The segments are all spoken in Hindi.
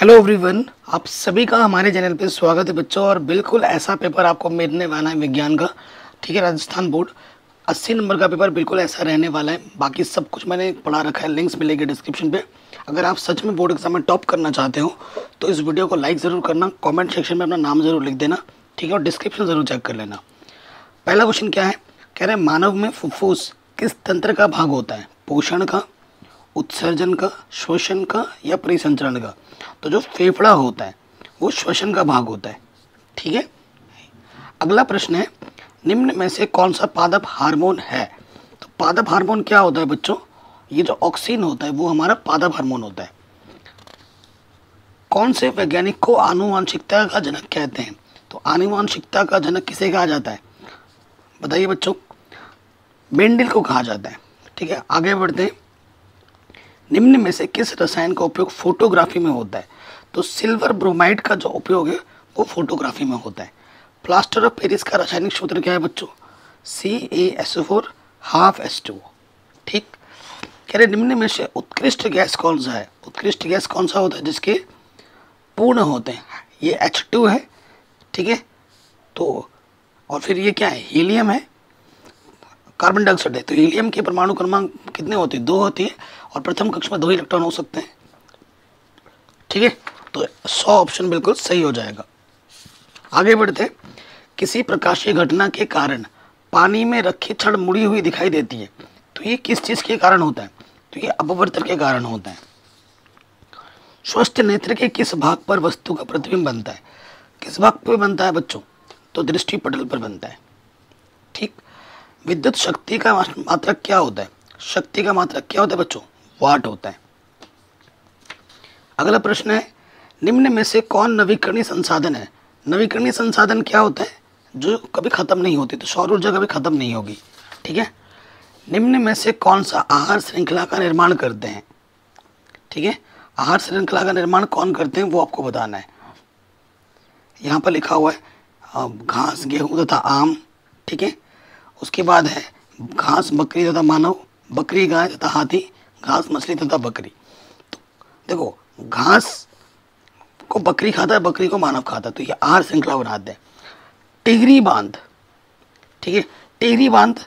हेलो एवरीवन आप सभी का हमारे चैनल पे स्वागत है बच्चों और बिल्कुल ऐसा पेपर आपको मिलने वाला है विज्ञान का ठीक है राजस्थान बोर्ड 80 नंबर का पेपर बिल्कुल ऐसा रहने वाला है बाकी सब कुछ मैंने पढ़ा रखा है लिंक्स मिलेंगे डिस्क्रिप्शन पे अगर आप सच में बोर्ड एग्जाम में टॉप करना चाहते हो तो इस वीडियो को लाइक ज़रूर करना कॉमेंट सेक्शन में अपना नाम ज़रूर लिख देना ठीक है और डिस्क्रिप्शन ज़रूर चेक कर लेना पहला क्वेश्चन क्या है कह रहे हैं मानव में फुफ्फूस किस तंत्र का भाग होता है पोषण का उत्सर्जन का शोषण का या परिसंचरण का तो जो फेफड़ा होता है वो श्वसन का भाग होता है ठीक है अगला प्रश्न है निम्न में से कौन सा पादप हार्मोन है तो पादप हार्मोन क्या होता है बच्चों ये जो ऑक्सीन होता है वो हमारा पादप हार्मोन होता है कौन से वैज्ञानिक को आनुवंशिकता का जनक कहते हैं तो आनुवंशिकता का जनक किसे कहा जाता है बताइए बच्चों मेंडिल को कहा जाता है ठीक है आगे बढ़ते हैं निम्न में से किस रसायन का उपयोग फोटोग्राफी में होता है तो सिल्वर ब्रोमाइड का जो उपयोग है वो फोटोग्राफी में होता है प्लास्टर ऑफ पेरिस का रासायनिक सूत्र क्या है बच्चों C A S four half S two ठीक कह रहे निम्न में से उत्कृष्ट गैस कौन सा है उत्कृष्ट गैस कौन सा होता है जिसके पूर्ण होते हैं ये एच टू है ठीक है तो और फिर ये क्या है हीलियम है कार्बन डाइऑक्साइड है तो हीलियम के परमाणु क्रमांक कितने होते हैं दो होती है और प्रथम कक्ष में दो ही इलेक्ट्रॉन हो सकते हैं ठीक है तो सौ ऑप्शन बिल्कुल सही हो जाएगा आगे बढ़ते हैं किसी प्रकाशीय घटना के कारण पानी में रखी छड़ मुड़ी हुई दिखाई देती है तो ये किस चीज़ के कारण होता है तो ये अपवर्तन के कारण होता है स्वस्थ नेत्र के किस भाग पर वस्तु का प्रतिबिंब बनता है किस भाग पर बनता है बच्चों तो दृष्टि पटल पर बनता है ठीक विद्युत शक्ति का मात्रक क्या होता है शक्ति का मात्रक क्या होता है बच्चों वाट होता है अगला प्रश्न है निम्न में से कौन नवीकरणीय संसाधन है नवीकरणीय संसाधन क्या होता है जो कभी ख़त्म नहीं होती तो सौर ऊर्जा कभी ख़त्म नहीं होगी ठीक है निम्न में से कौन सा आहार श्रृंखला का निर्माण करते हैं ठीक है आहार श्रृंखला का निर्माण कौन करते हैं वो आपको बताना है यहाँ पर लिखा हुआ है घास गेहूँ तथा आम ठीक है उसके बाद है घास बकरी तथा मानव बकरी गाय तथा हाथी घास मछली तथा बकरी तो देखो घास को बकरी खाता है बकरी को मानव खाता है तो ये आहार श्रृंखला बना दे टिहरी बांध ठीक है टिहरी बांध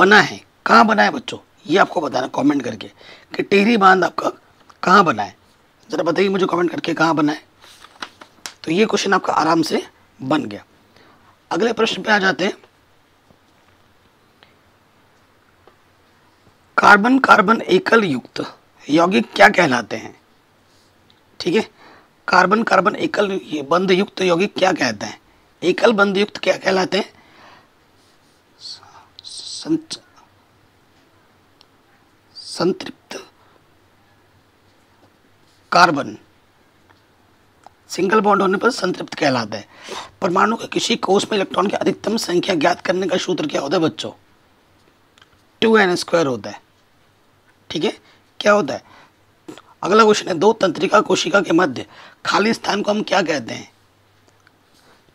बना है कहाँ बना है बच्चों ये आपको बताना कमेंट करके कि टिहरी बांध आपका कहाँ बना है ज़रा बताइए मुझे कमेंट करके कहाँ बना है तो ये क्वेश्चन आपका आराम से बन गया अगले प्रश्न पे आ जाते हैं कार्बन कार्बन एकल युक्त यौगिक क्या कहलाते हैं ठीक है कार्बन कार्बन एकल बंद युक्त यौगिक क्या कहते हैं एकल बंद युक्त क्या कहलाते हैं संतृप्त कार्बन सिंगल बॉन्ड होने पर संतृप्त कहलाता है परमाणु के किसी कोष में इलेक्ट्रॉन की अधिकतम संख्या ज्ञात करने का सूत्र क्या होता है बच्चों टू एन स्क्वायर होता है ठीक है क्या होता है अगला क्वेश्चन है दो तंत्रिका कोशिका के मध्य खाली स्थान को हम क्या कहते हैं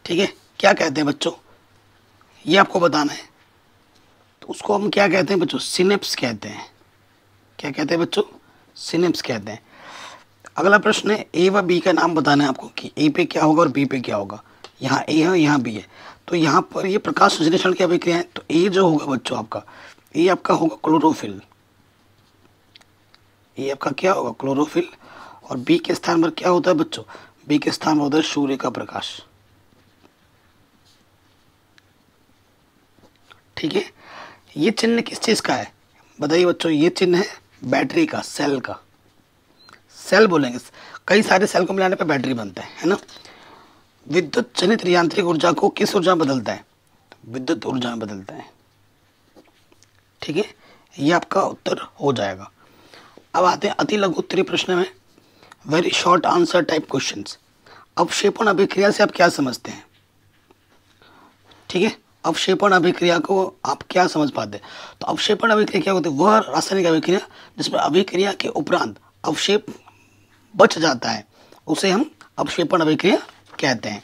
ठीक है क्या कहते हैं बच्चों ये आपको बताना है तो उसको हम क्या कहते हैं बच्चों सिनेप्स कहते हैं क्या कहते हैं बच्चों सिनेप्स कहते हैं अगला प्रश्न है ए व बी का नाम बताना है आपको कि ए पे क्या होगा और बी पे क्या होगा यहाँ ए है यहाँ बी है तो यहाँ पर ये प्रकाश संश्लेषण की अभिक्रिया है तो ए जो होगा बच्चों आपका ए आपका होगा क्लोरोफिल ये आपका क्या होगा क्लोरोफिल और बी के स्थान पर क्या होता है बच्चों बी के स्थान पर होता है सूर्य का प्रकाश ठीक है ये चिन्ह किस चीज़ का है बताइए बच्चों ये चिन्ह है बैटरी का सेल का सेल बोलेंगे कई सारे सेल को मिलाने पर बैटरी बनता है है ना विद्युत जनित यांत्रिक ऊर्जा को किस ऊर्जा में बदलता है विद्युत ऊर्जा में बदलता है ठीक है ये आपका उत्तर हो जाएगा अब आते हैं अति लघु उत्तरी प्रश्न में very short answer type question अवक्षेपण अभिक्रिया से आप क्या समझते हैं ठीक है अवक्षेपण अभिक्रिया को आप क्या समझ पाते हैं तो अवक्षेपण अभिक्रिया क्या होती है वह रासायनिक अभिक्रिया जिसमें अभिक्रिया के उपरांत अवक्षेप बच जाता है उसे हम अवक्षेपण अभिक्रिया कहते हैं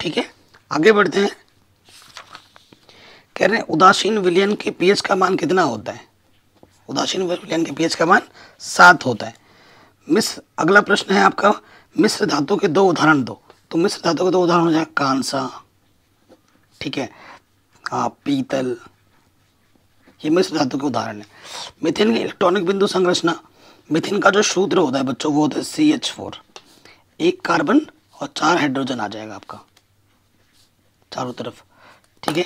ठीक है आगे बढ़ते हैं कह रहे हैं उदासीन विलियन के पीएच का मान कितना होता है उदासीन वर्ग के पीएच का मान सात होता है मिश्र अगला प्रश्न है आपका मिश्र धातु के दो उदाहरण दो तो मिश्र धातु के दो उदाहरण हो जाए कांसा ठीक है आ, पीतल ये मिश्र धातु के उदाहरण है मिथिन की इलेक्ट्रॉनिक बिंदु संरचना मिथिन का जो सूत्र होता है बच्चों वो होता है सी एच फोर एक कार्बन और चार हाइड्रोजन आ जाएगा आपका चारों तरफ ठीक है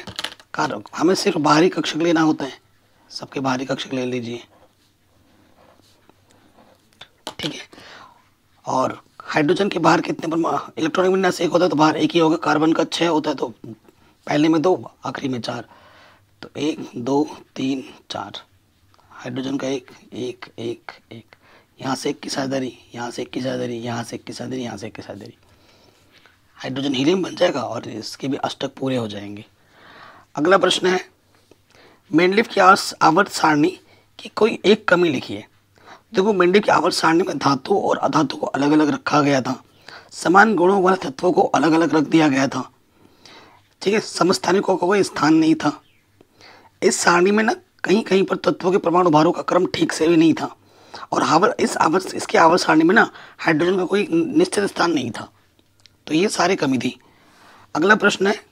कार्बन हमें सिर्फ बाहरी कक्ष लेना होता है सबके बाहरी कक्षक ले लीजिए ठीक है और हाइड्रोजन के बाहर कितने पर इलेक्ट्रॉनिक विन्यास एक होता है तो बाहर एक ही होगा कार्बन का छः होता है तो पहले में दो आखिरी में चार तो एक दो तीन चार हाइड्रोजन का एक एक एक एक यहाँ से एक की साझेदारी यहाँ से एक की साझेदारी यहाँ से एक की साझेदारी यहाँ से एक की साझेदारी हाइड्रोजन हीलियम बन जाएगा और इसके भी अष्टक पूरे हो जाएंगे अगला प्रश्न है मेंडलिफ की आवर्त सारणी की कोई एक कमी लिखी है देखो मेंडलिफ की आवर्त सारणी में धातु और अधातु को अलग अलग रखा गया था समान गुणों वाले तत्वों को अलग अलग रख दिया गया था ठीक है समस्थानिकों का कोई स्थान नहीं था इस सारणी में ना कहीं कहीं पर तत्वों के परमाणु भारों का क्रम ठीक से भी नहीं था और हावर इस आवर्त इसके आवर सारणी में ना हाइड्रोजन का कोई निश्चित स्थान नहीं था तो ये सारी कमी थी अगला प्रश्न है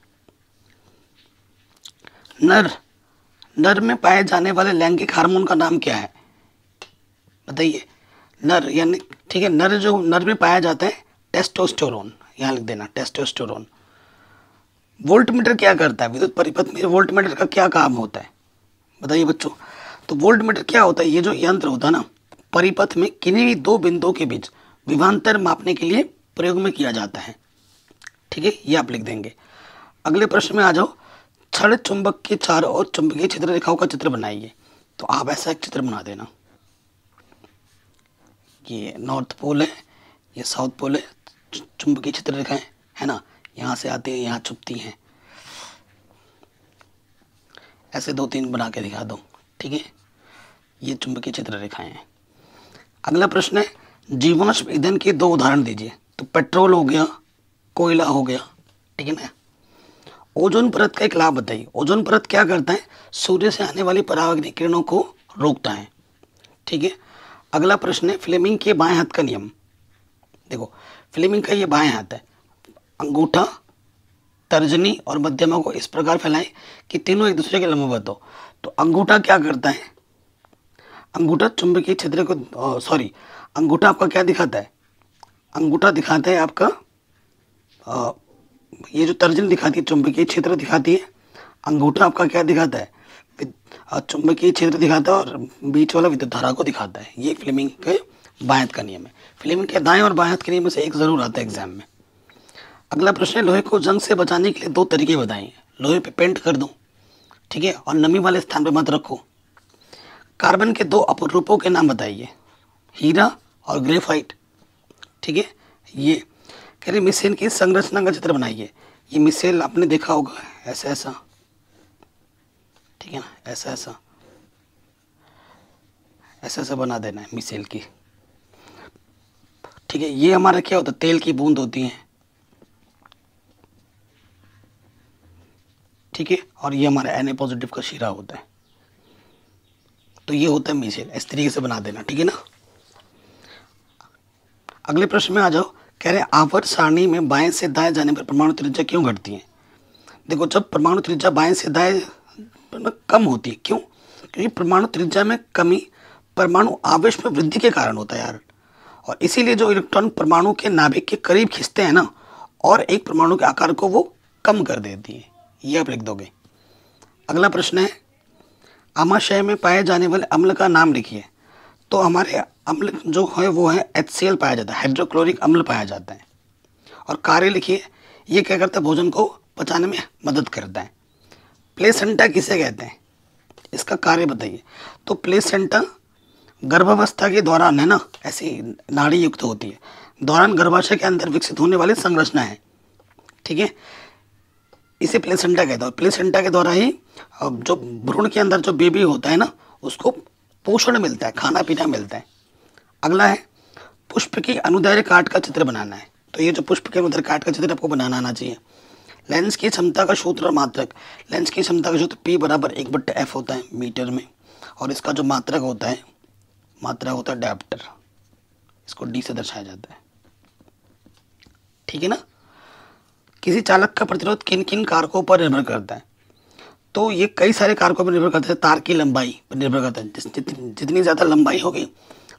नर नर में पाए जाने वाले लैंगिक हार्मोन का नाम क्या है बताइए नर यानी ठीक है नर जो नर में पाया जाता है टेस्टोस्टेरोन यहाँ लिख देना टेस्टोस्टेरोन वोल्ट मीटर क्या करता है विद्युत परिपथ में वोल्ट मीटर का क्या काम होता है बताइए बच्चों तो वोल्ट मीटर क्या होता है ये जो यंत्र होता है ना परिपथ में किन्हीं भी दो बिंदुओं के बीच विभांतर मापने के लिए प्रयोग में किया जाता है ठीक है ये आप लिख देंगे अगले प्रश्न में आ जाओ छड़ चुंबक के चारों और चुंबकीय क्षेत्र रेखाओं का चित्र बनाइए तो आप ऐसा एक चित्र बना देना ये नॉर्थ पोल है ये साउथ पोल है चुंबकीय क्षेत्र रेखाएं है ना यहाँ से आती है यहाँ छुपती हैं ऐसे दो तीन बना के दिखा दो ठीक है ये चुंबकीय क्षेत्र रेखाएं हैं अगला प्रश्न है जीवाश्म ईंधन के दो उदाहरण दीजिए तो पेट्रोल हो गया कोयला हो गया ठीक है ना ओजोन परत का एक लाभ बताइए ओजोन परत क्या करता है सूर्य से आने वाली परावग्नि किरणों को रोकता है ठीक है अगला प्रश्न है फ्लेमिंग के बाएं हाथ का नियम देखो फ्लेमिंग का ये बाएं हाथ है अंगूठा तर्जनी और मध्यमा को इस प्रकार फैलाएं कि तीनों एक दूसरे के लंबवत हो तो अंगूठा क्या करता है अंगूठा चुंबकीय क्षेत्र को सॉरी अंगूठा आपका क्या दिखाता है अंगूठा दिखाता है आपका ये जो तर्जन दिखाती है चुंबकीय क्षेत्र दिखाती है अंगूठा आपका क्या दिखाता है चुंबकीय क्षेत्र दिखाता है और बीच वाला विद्युत धारा को दिखाता है ये फिल्मिंग के बायत का नियम है फिल्मिंग के दाएं और बायत के नियम से एक ज़रूर आता है एग्जाम में अगला प्रश्न है लोहे को जंग से बचाने के लिए दो तरीके बताएं लोहे पे पेंट कर दो ठीक है और नमी वाले स्थान पर मत रखो कार्बन के दो अपरूपों के नाम बताइए हीरा और ग्रेफाइट ठीक है ये कह रहे मिसेल की संरचना का चित्र बनाइए ये मिसेल आपने देखा होगा ऐसा ऐसा ठीक है ना ऐसा ऐसा ऐसा ऐसा बना देना है मिसेल की ठीक है ये हमारा क्या होता है तेल की बूंद होती है ठीक है और ये हमारा एन ए पॉजिटिव का शीरा होता है तो ये होता है मिसेल इस तरीके से बना देना ठीक है ना अगले प्रश्न में आ जाओ कह रहे हैं आवर्त सारणी में बाएं से दाएं जाने पर परमाणु त्रिज्या क्यों घटती है देखो जब परमाणु त्रिज्या बाएं से दाएं कम होती है क्यों क्योंकि परमाणु त्रिज्या में कमी परमाणु आवेश में वृद्धि के कारण होता है यार और इसीलिए जो इलेक्ट्रॉन परमाणु के नाभिक के करीब खींचते हैं ना और एक परमाणु के आकार को वो कम कर देती है ये आप लिख दोगे अगला प्रश्न है आमाशय में पाए जाने वाले अम्ल का नाम लिखिए तो हमारे अम्ल जो है वो है एच पाया जाता है हाइड्रोक्लोरिक अम्ल पाया जाता है और कार्य लिखिए ये क्या करता है भोजन को पचाने में मदद करता है प्लेसेंटा किसे कहते हैं इसका कार्य बताइए तो प्लेसेंटा गर्भावस्था के दौरान है ना ऐसी नाड़ी युक्त होती है दौरान गर्भाशय के अंदर विकसित होने वाली संरचना है ठीक है इसे प्लेसेंटा कहता है प्लेसेंटा के द्वारा ही जो भ्रूण के अंदर जो बेबी होता है ना उसको पोषण मिलता है खाना पीना मिलता है अगला है पुष्प की अनुदैर्य काट का चित्र बनाना है तो ये जो पुष्प के अनुदैर्य काट का चित्र आपको बनाना आना चाहिए लेंस की क्षमता का सूत्र और मात्रक लेंस की क्षमता का सूत्र पी बराबर एक बट्टे एफ होता है मीटर में और इसका जो मात्रक होता है मात्रक होता है डैप्टर इसको डी से दर्शाया जाता है ठीक है ना किसी चालक का प्रतिरोध किन किन कारकों पर निर्भर करता है तो ये कई सारे कारकों पर निर्भर करता है तार की लंबाई पर निर्भर करता है जितनी ज़्यादा लंबाई होगी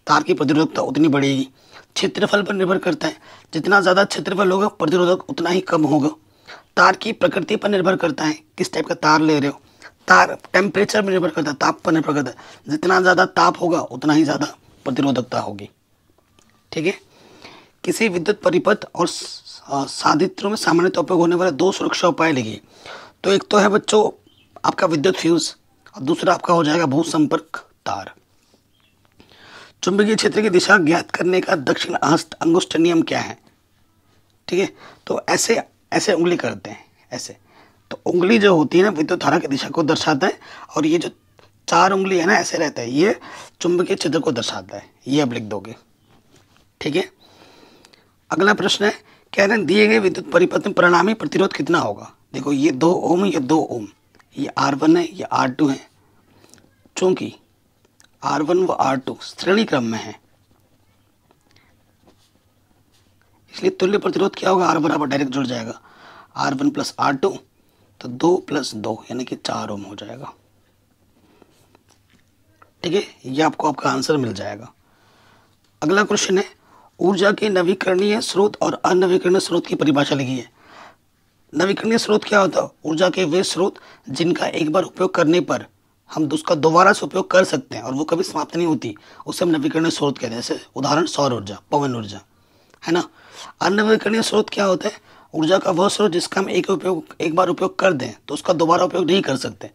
तार की प्रतिरोधकता उतनी बढ़ेगी क्षेत्रफल पर निर्भर करता है जितना ज़्यादा क्षेत्रफल होगा प्रतिरोधक उतना ही कम होगा तार की प्रकृति पर निर्भर करता है किस टाइप का तार ले रहे हो तार टेम्परेचर पर निर्भर करता है ताप पर निर्भर करता है जितना ज़्यादा ताप होगा उतना ही ज़्यादा प्रतिरोधकता होगी ठीक है किसी विद्युत परिपथ और साधित्रों में सामान्य तौर पर होने वाले दो सुरक्षा उपाय लिखिए तो एक तो है बच्चों आपका विद्युत फ्यूज़ और दूसरा आपका हो जाएगा भू संपर्क तार चुंबकीय क्षेत्र की दिशा ज्ञात करने का दक्षिण अंगुष्ठ नियम क्या है ठीक है तो ऐसे ऐसे उंगली करते हैं ऐसे तो उंगली जो होती है ना विद्युत धारा की दिशा को दर्शाता है और ये जो चार उंगली है ना ऐसे रहता है ये चुंबकीय क्षेत्र को दर्शाता है ये अब लिख दोगे ठीक है अगला प्रश्न है कह रहे हैं दिए गए विद्युत परिपथ में परिणामी प्रतिरोध कितना होगा देखो ये दो ओम ये दो ओम ये आर वन है ये आर टू है चूंकि आर वन व आर टू श्रेणी क्रम में है इसलिए तुल्य प्रतिरोध क्या होगा आर बराबर डायरेक्ट जुड़ जाएगा R one plus R two तो दो प्लस दो यानी कि चार ओम हो जाएगा ठीक है ये आपको आपका आंसर मिल जाएगा अगला क्वेश्चन है ऊर्जा के नवीकरणीय स्रोत और अनवीकरणीय स्रोत की परिभाषा लिखी है नवीकरणीय स्रोत क्या होता है ऊर्जा के वे स्रोत जिनका एक बार उपयोग करने पर हम तो उसका दोबारा से उपयोग कर सकते हैं और वो कभी समाप्त नहीं होती उसे हम नवीकरणीय स्रोत कहते हैं जैसे उदाहरण सौर ऊर्जा पवन ऊर्जा है ना अनवीकरणीय स्रोत क्या होता है ऊर्जा का वह स्रोत जिसका हम एक उपयोग एक बार उपयोग कर दें तो उसका दोबारा उपयोग नहीं कर सकते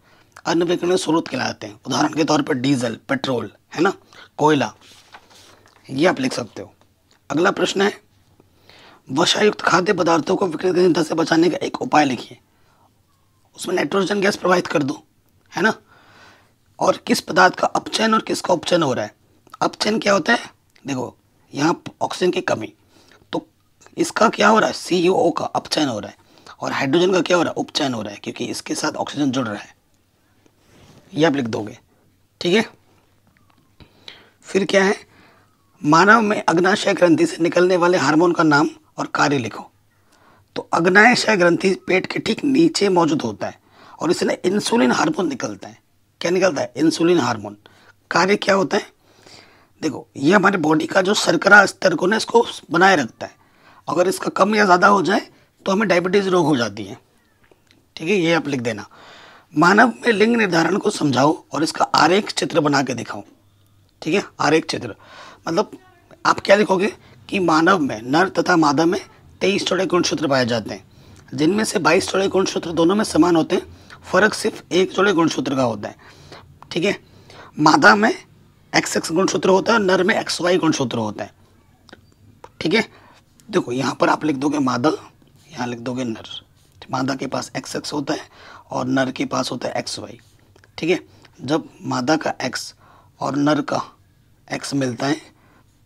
अनवीकरणीय स्रोत कहलाते हैं उदाहरण के तौर पर डीजल पेट्रोल है ना कोयला ये आप लिख सकते हो अगला प्रश्न है वसायुक्त खाद्य पदार्थों को विकृत गंधता से बचाने का एक उपाय लिखिए उसमें नाइट्रोजन गैस प्रवाहित कर दो है ना और किस पदार्थ का अपचयन और किसका उपचयन हो रहा है अपचयन क्या होता है देखो यहाँ ऑक्सीजन की कमी तो इसका क्या हो रहा है सी यू ओ का अपचयन हो रहा है और हाइड्रोजन का क्या हो रहा है उपचयन हो रहा है क्योंकि इसके साथ ऑक्सीजन जुड़ रहा है ये आप लिख दोगे ठीक है फिर क्या है मानव में अग्नाशय ग्रंथि से निकलने वाले हार्मोन का नाम और कार्य लिखो तो अग्नाशय ग्रंथि पेट के ठीक नीचे मौजूद होता है और इसलिए इंसुलिन हार्मोन निकलता है क्या निकलता है इंसुलिन हार्मोन कार्य क्या होता है देखो ये हमारे बॉडी का जो सरकरा स्तर को ना इसको बनाए रखता है अगर इसका कम या ज़्यादा हो जाए तो हमें डायबिटीज़ रोग हो जाती है ठीक है ये आप लिख देना मानव में लिंग निर्धारण को समझाओ और इसका आरेख चित्र बना के दिखाओ ठीक है आरेख चित्र मतलब आप क्या लिखोगे कि मानव में नर तथा मादा में तेईस चौड़े गुणसूत्र पाए जाते हैं जिनमें से बाईस चौड़े गुणसूत्र दोनों में समान होते हैं फर्क सिर्फ एक जोड़े गुणसूत्र का होता है ठीक है मादा में एक्स एक्स गुणसूत्र होता है नर में एक्स वाई गुणसूत्र होता है ठीक है देखो यहाँ पर आप लिख दोगे मादा यहाँ लिख दोगे नर मादा के पास एक्स एक्स होता है और नर के पास होता है एक्स वाई ठीक है जब मादा का एक्स और नर का एक्स मिलता है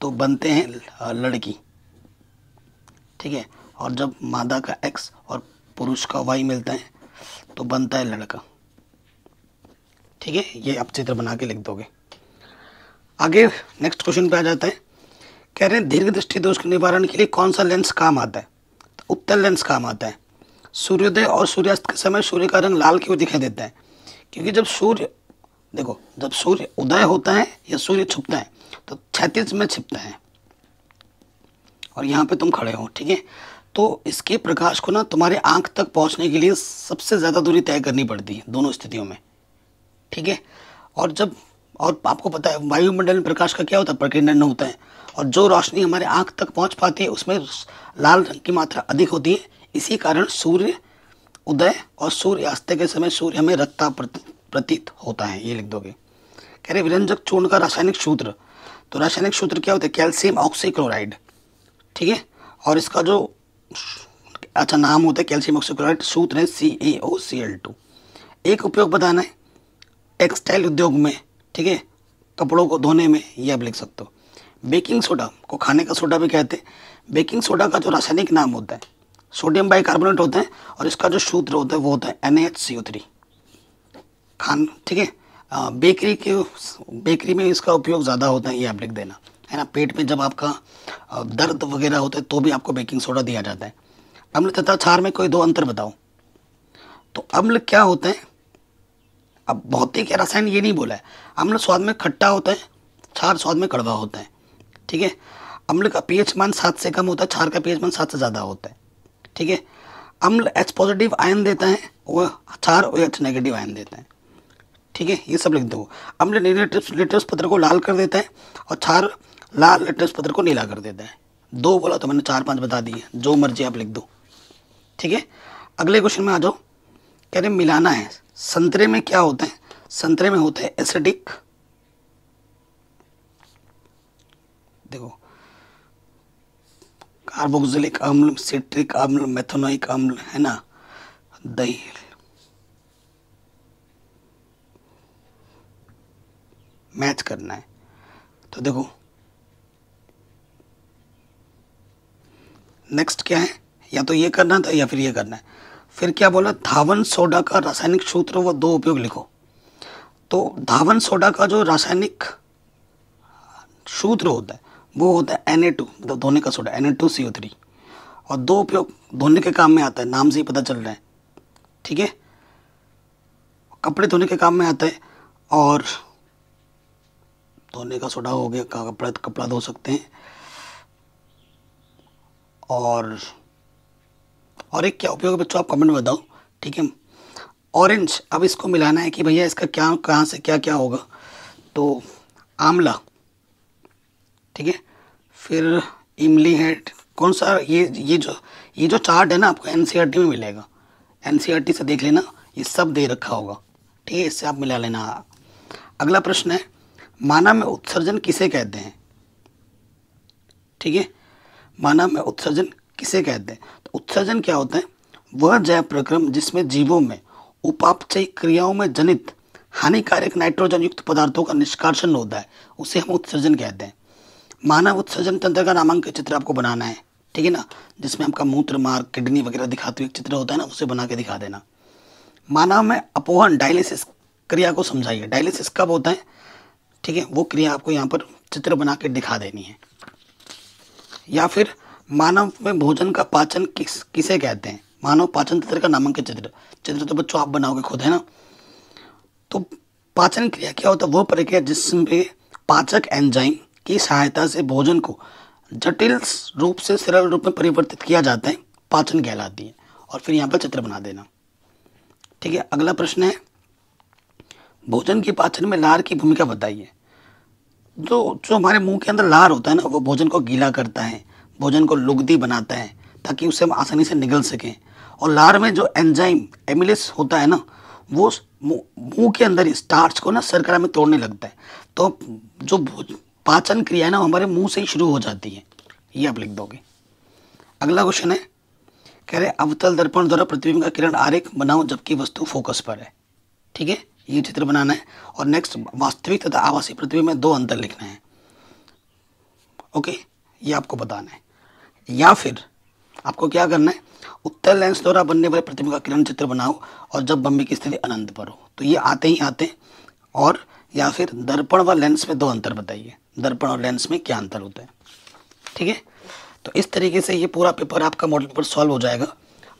तो बनते हैं लड़की ठीक है और जब मादा का एक्स और पुरुष का वाई मिलता है तो बनता है लड़का ठीक है ये आप चित्र बना के लिख दोगे आगे नेक्स्ट क्वेश्चन पे आ जाता है कह रहे हैं दीर्घ दृष्टि दोष के निवारण के लिए कौन सा लेंस काम आता है तो उत्तर लेंस काम आता है सूर्योदय और सूर्यास्त के समय सूर्य का रंग लाल क्यों दिखाई देता है क्योंकि जब सूर्य देखो जब सूर्य उदय होता है या सूर्य छुपता है तो क्षैतिज में छिपता है और यहाँ पे तुम खड़े हो ठीक है तो इसके प्रकाश को ना तुम्हारे आंख तक पहुंचने के लिए सबसे ज़्यादा दूरी तय करनी पड़ती है दोनों स्थितियों में ठीक है और जब और आपको पता है वायुमंडल में प्रकाश का क्या होता है प्रकीर्णन होता है और जो रोशनी हमारे आंख तक पहुंच पाती है उसमें लाल रंग की मात्रा अधिक होती है इसी कारण सूर्य उदय और सूर्यास्त के समय सूर्य हमें रत्ता प्रतीत होता है ये लिख दोगे कह रहे विरंजक चूर्ण का रासायनिक सूत्र तो रासायनिक सूत्र क्या होता है कैल्शियम ऑक्सीक्लोराइड ठीक है और इसका जो अच्छा नाम होता है कैल्शियम ऑक्सीक्लोराइड सूत्र है सी ए ओ सी एल टू एक उपयोग बताना है टेक्सटाइल उद्योग में ठीक है कपड़ों को धोने में ये आप लिख सकते हो बेकिंग सोडा को खाने का सोडा भी कहते हैं बेकिंग सोडा का जो रासायनिक नाम होता है सोडियम बाइकार्बोनेट होता है और इसका जो सूत्र होता है वो होता है N H C O three खान ठीक है बेकरी के बेकरी में इसका उपयोग ज़्यादा होता है ये आप लिख देना है ना पेट में जब आपका दर्द वगैरह होता है तो भी आपको बेकिंग सोडा दिया जाता है अम्ल तथा क्षार में कोई दो अंतर बताओ तो अम्ल क्या होता है अब भौतिक रसायन ये नहीं बोला है अम्ल स्वाद में खट्टा होता है क्षार स्वाद में कड़वा होता है ठीक है अम्ल का पीएच मान सात से कम होता है क्षार का पीएच मान सात से ज़्यादा होता है ठीक है अम्ल एच पॉजिटिव आयन देता है वह क्षार और एच नेगेटिव आयन देता है ठीक है ये सब लिख दो अम्ल नेगेटिव पत्र को लाल कर देता है और क्षार लाल लेटर पत्र को नीला कर देता है दो बोला तो मैंने चार पांच बता दिए जो मर्जी आप लिख दो ठीक है अगले क्वेश्चन में आ जाओ कह रहे मिलाना है संतरे में क्या होता है संतरे में होता है एसिडिक देखो कार्बोक्सिलिक अम्ल सिट्रिक अम्ल मेथोनोइक अम्ल है ना दही मैच करना है तो देखो नेक्स्ट क्या है या तो ये करना था या फिर ये करना है फिर क्या बोला धावन सोडा का रासायनिक सूत्र व दो उपयोग लिखो तो धावन सोडा का जो रासायनिक सूत्र होता है वो होता है Na2 टू मतलब धोने का सोडा एन और दो उपयोग धोने के काम में आता है नाम से ही पता चल रहा है ठीक है कपड़े धोने के काम में आता है और धोने का सोडा हो गया कपड़ा कपड़ा धो सकते हैं और और एक क्या उपयोग बच्चों आप कमेंट में बताओ ठीक है ऑरेंज अब इसको मिलाना है कि भैया इसका क्या कहाँ से क्या क्या होगा तो आंवला ठीक है फिर इमली है कौन सा ये ये जो ये जो चार्ट है ना आपको एन e में मिलेगा एन e से देख लेना ये सब दे रखा होगा ठीक है इससे आप मिला लेना अगला प्रश्न है माना में उत्सर्जन किसे कहते हैं ठीक है मानव में उत्सर्जन किसे कहते हैं तो उत्सर्जन क्या होता है वह जैव प्रक्रम जिसमें जीवों में उपापचयी क्रियाओं में जनित हानिकारक नाइट्रोजन युक्त पदार्थों का निष्कासन होता है उसे हम उत्सर्जन कहते हैं मानव उत्सर्जन तंत्र का नामांकित चित्र आपको बनाना है ठीक है ना जिसमें आपका मूत्र मार्ग किडनी वगैरह दिखाते हुए चित्र होता है ना उसे बना के दिखा देना मानव में अपोहन डायलिसिस क्रिया को समझाइए डायलिसिस कब होता है ठीक है वो क्रिया आपको यहाँ पर चित्र बना के दिखा देनी है या फिर मानव में भोजन का पाचन किस किसे कहते हैं मानव पाचन तंत्र का नामांकन चित्र चित्र तो बच्चों आप बनाओगे खुद है ना तो पाचन क्रिया क्या होता है वो प्रक्रिया जिसमें पाचक एंजाइम की सहायता से भोजन को जटिल रूप से सरल रूप में परिवर्तित किया जाता है पाचन कहलाती है और फिर यहाँ पर चित्र बना देना ठीक है अगला प्रश्न है भोजन के पाचन में लार की भूमिका बताइए जो जो हमारे मुंह के अंदर लार होता है ना वो भोजन को गीला करता है भोजन को लुगदी बनाता है ताकि उसे हम आसानी से निगल सकें और लार में जो एंजाइम एमिलिस होता है ना वो मुंह के अंदर स्टार्च को ना सरकरा में तोड़ने लगता है तो जो पाचन क्रिया है ना हमारे मुंह से ही शुरू हो जाती है ये आप लिख दोगे अगला क्वेश्चन है कह रहे अवतल दर्पण द्वारा प्रतिबिंब का किरण आरेख बनाओ जबकि वस्तु फोकस पर है ठीक है ये चित्र बनाना है और नेक्स्ट वास्तविक तथा आवासीय पृथ्वी में दो अंतर लिखना है ओके ये आपको बताना है या फिर आपको क्या करना है उत्तर लेंस द्वारा बनने वाले प्रतिमा का किरण चित्र बनाओ और जब बम्बी की स्थिति अनंत पर हो तो ये आते ही आते और या फिर दर्पण व लेंस में दो अंतर बताइए दर्पण और लेंस में क्या अंतर होता है ठीक है तो इस तरीके से ये पूरा पेपर आपका मॉडल पेपर सॉल्व हो जाएगा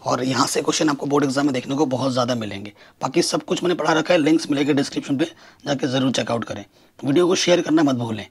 और यहाँ से क्वेश्चन आपको बोर्ड एग्जाम में देखने को बहुत ज़्यादा मिलेंगे बाकी सब कुछ मैंने पढ़ा रखा है लिंक्स मिलेगी डिस्क्रिप्शन पे जाके ज़रूर चेकआउट करें वीडियो को शेयर करना मत भूलें